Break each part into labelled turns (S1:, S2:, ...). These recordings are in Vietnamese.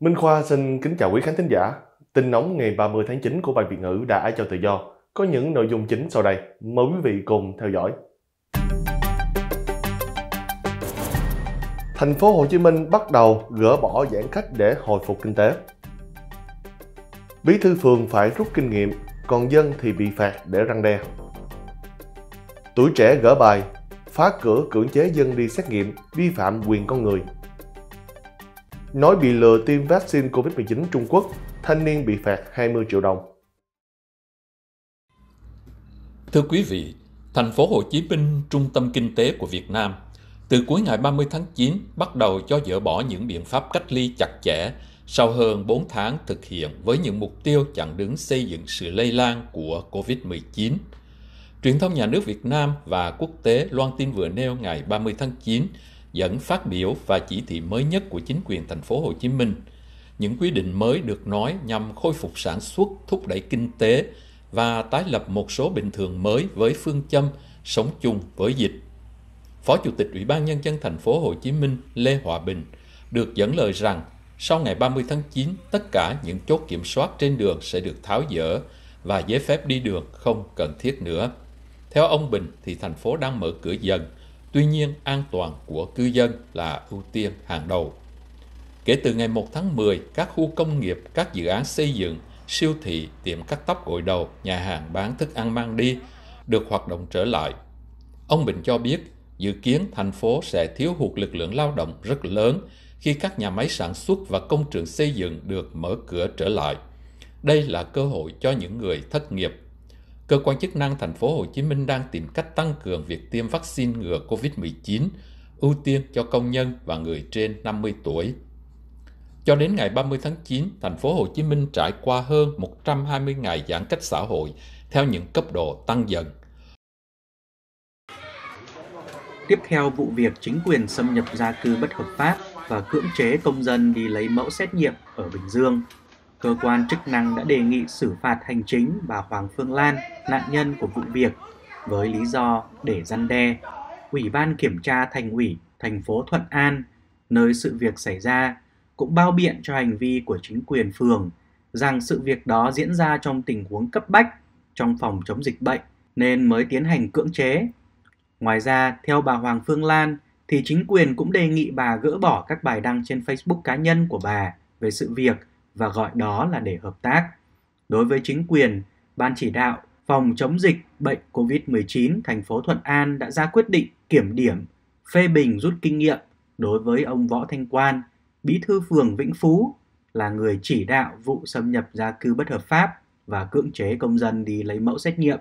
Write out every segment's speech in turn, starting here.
S1: Minh Khoa xin kính chào quý khán thính giả. Tin nóng ngày 30 tháng 9 của bài Việt ngữ đã cho tự do có những nội dung chính sau đây. Mời quý vị cùng theo dõi. Thành phố Hồ Chí Minh bắt đầu gỡ bỏ giãn cách để hồi phục kinh tế. Bí thư phường phải rút kinh nghiệm, còn dân thì bị phạt để răng đe. Tuổi trẻ gỡ bài, phá cửa cưỡng chế dân đi xét nghiệm, vi phạm quyền con người nói bị lừa tiêm vaccine COVID-19 Trung Quốc, thanh niên bị phạt 20 triệu đồng.
S2: Thưa quý vị, thành phố Hồ Chí Minh, trung tâm kinh tế của Việt Nam, từ cuối ngày 30 tháng 9 bắt đầu cho dỡ bỏ những biện pháp cách ly chặt chẽ sau hơn 4 tháng thực hiện với những mục tiêu chặn đứng xây dựng sự lây lan của COVID-19. Truyền thông nhà nước Việt Nam và quốc tế loan tin vừa nêu ngày 30 tháng 9 dẫn phát biểu và chỉ thị mới nhất của chính quyền thành phố Hồ Chí Minh. Những quy định mới được nói nhằm khôi phục sản xuất, thúc đẩy kinh tế và tái lập một số bình thường mới với phương châm sống chung với dịch. Phó Chủ tịch Ủy ban nhân dân thành phố Hồ Chí Minh Lê Hòa Bình được dẫn lời rằng sau ngày 30 tháng 9, tất cả những chốt kiểm soát trên đường sẽ được tháo dỡ và giấy phép đi đường không cần thiết nữa. Theo ông Bình thì thành phố đang mở cửa dần Tuy nhiên, an toàn của cư dân là ưu tiên hàng đầu. Kể từ ngày 1 tháng 10, các khu công nghiệp, các dự án xây dựng, siêu thị, tiệm cắt tóc gội đầu, nhà hàng bán thức ăn mang đi được hoạt động trở lại. Ông Bình cho biết, dự kiến thành phố sẽ thiếu hụt lực lượng lao động rất lớn khi các nhà máy sản xuất và công trường xây dựng được mở cửa trở lại. Đây là cơ hội cho những người thất nghiệp cơ quan chức năng thành phố Hồ Chí Minh đang tìm cách tăng cường việc tiêm vaccine ngừa COVID-19, ưu tiên cho công nhân và người trên 50 tuổi. Cho đến ngày 30 tháng 9, thành phố Hồ Chí Minh trải qua hơn 120 ngày giãn cách xã hội theo những cấp độ tăng dần.
S3: Tiếp theo vụ việc chính quyền xâm nhập gia cư bất hợp pháp và cưỡng chế công dân đi lấy mẫu xét nghiệm ở Bình Dương cơ quan chức năng đã đề nghị xử phạt hành chính bà Hoàng Phương Lan, nạn nhân của vụ việc, với lý do để răn đe. Ủy ban kiểm tra thành ủy thành phố Thuận An, nơi sự việc xảy ra, cũng bao biện cho hành vi của chính quyền phường rằng sự việc đó diễn ra trong tình huống cấp bách trong phòng chống dịch bệnh nên mới tiến hành cưỡng chế. Ngoài ra, theo bà Hoàng Phương Lan, thì chính quyền cũng đề nghị bà gỡ bỏ các bài đăng trên Facebook cá nhân của bà về sự việc – và gọi đó là để hợp tác. Đối với chính quyền, Ban chỉ đạo phòng chống dịch bệnh COVID-19 thành phố Thuận An đã ra quyết định kiểm điểm, phê bình rút kinh nghiệm đối với ông Võ Thanh Quan, bí thư phường Vĩnh Phú là người chỉ đạo vụ xâm nhập gia cư bất hợp pháp và cưỡng chế công dân đi lấy mẫu xét nghiệm.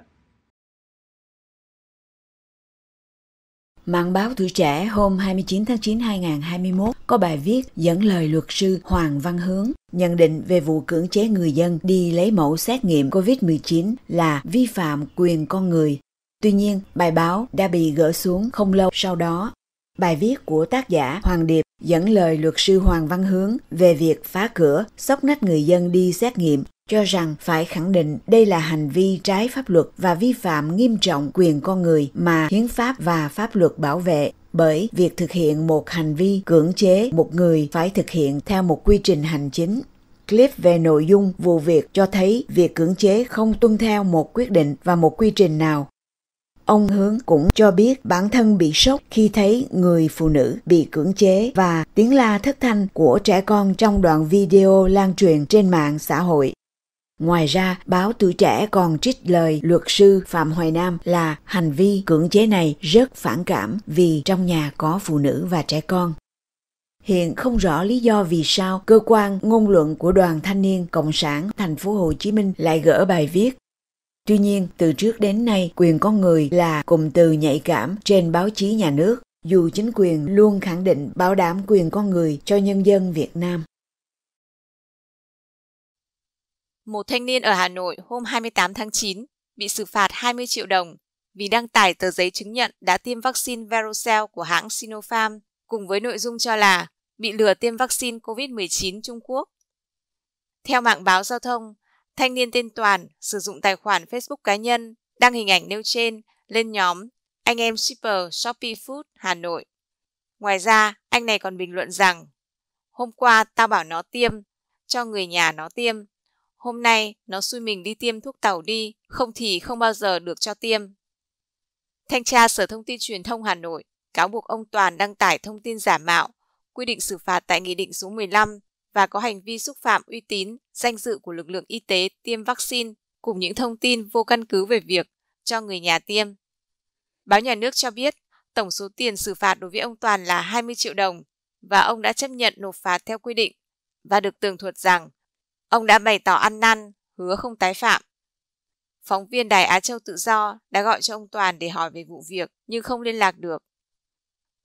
S4: Mạng báo Tuổi Trẻ hôm 29 tháng 9 2021 có bài viết dẫn lời luật sư Hoàng Văn Hướng nhận định về vụ cưỡng chế người dân đi lấy mẫu xét nghiệm COVID-19 là vi phạm quyền con người. Tuy nhiên, bài báo đã bị gỡ xuống không lâu sau đó. Bài viết của tác giả Hoàng Điệp dẫn lời luật sư Hoàng Văn Hướng về việc phá cửa, sóc nách người dân đi xét nghiệm cho rằng phải khẳng định đây là hành vi trái pháp luật và vi phạm nghiêm trọng quyền con người mà hiến pháp và pháp luật bảo vệ bởi việc thực hiện một hành vi cưỡng chế một người phải thực hiện theo một quy trình hành chính clip về nội dung vụ việc cho thấy việc cưỡng chế không tuân theo một quyết định và một quy trình nào. Ông Hướng cũng cho biết bản thân bị sốc khi thấy người phụ nữ bị cưỡng chế và tiếng la thất thanh của trẻ con trong đoạn video lan truyền trên mạng xã hội. Ngoài ra, báo Tuổi Trẻ còn trích lời luật sư Phạm Hoài Nam là hành vi cưỡng chế này rất phản cảm vì trong nhà có phụ nữ và trẻ con. Hiện không rõ lý do vì sao cơ quan ngôn luận của Đoàn Thanh niên Cộng sản Thành phố Hồ Chí Minh lại gỡ bài viết. Tuy nhiên, từ trước đến nay, quyền con người là cụm từ nhạy cảm trên báo chí nhà nước, dù chính quyền luôn khẳng định bảo đảm quyền con người cho nhân dân Việt Nam.
S5: Một thanh niên ở Hà Nội hôm 28 tháng 9 bị xử phạt 20 triệu đồng vì đăng tải tờ giấy chứng nhận đã tiêm vaccine Verocell của hãng Sinopharm cùng với nội dung cho là bị lừa tiêm vaccine COVID-19 Trung Quốc. Theo mạng báo giao thông, thanh niên tên Toàn sử dụng tài khoản Facebook cá nhân đăng hình ảnh nêu trên lên nhóm Anh em shipper Shopee Food Hà Nội. Ngoài ra, anh này còn bình luận rằng Hôm qua tao bảo nó tiêm, cho người nhà nó tiêm, Hôm nay nó xui mình đi tiêm thuốc tàu đi, không thì không bao giờ được cho tiêm. Thanh tra Sở Thông tin Truyền thông Hà Nội cáo buộc ông Toàn đăng tải thông tin giả mạo, quy định xử phạt tại Nghị định số 15 và có hành vi xúc phạm uy tín, danh dự của lực lượng y tế tiêm vaccine cùng những thông tin vô căn cứ về việc cho người nhà tiêm. Báo nhà nước cho biết tổng số tiền xử phạt đối với ông Toàn là 20 triệu đồng và ông đã chấp nhận nộp phạt theo quy định và được tường thuật rằng Ông đã bày tỏ ăn năn, hứa không tái phạm. Phóng viên Đài Á Châu Tự Do đã gọi cho ông Toàn để hỏi về vụ việc nhưng không liên lạc được.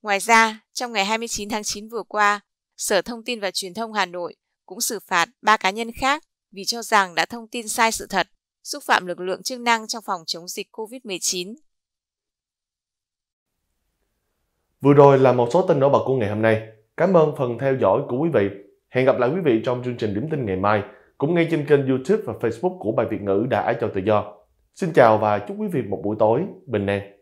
S5: Ngoài ra, trong ngày 29 tháng 9 vừa qua, Sở Thông tin và Truyền thông Hà Nội cũng xử phạt ba cá nhân khác vì cho rằng đã thông tin sai sự thật, xúc phạm lực lượng chức năng trong phòng chống dịch COVID-19.
S1: Vừa rồi là một số tin nổi bật của ngày hôm nay. Cảm ơn phần theo dõi của quý vị Hẹn gặp lại quý vị trong chương trình Điểm tin ngày mai, cũng ngay trên kênh YouTube và Facebook của Bài Việt ngữ đã cho tự do. Xin chào và chúc quý vị một buổi tối bình an.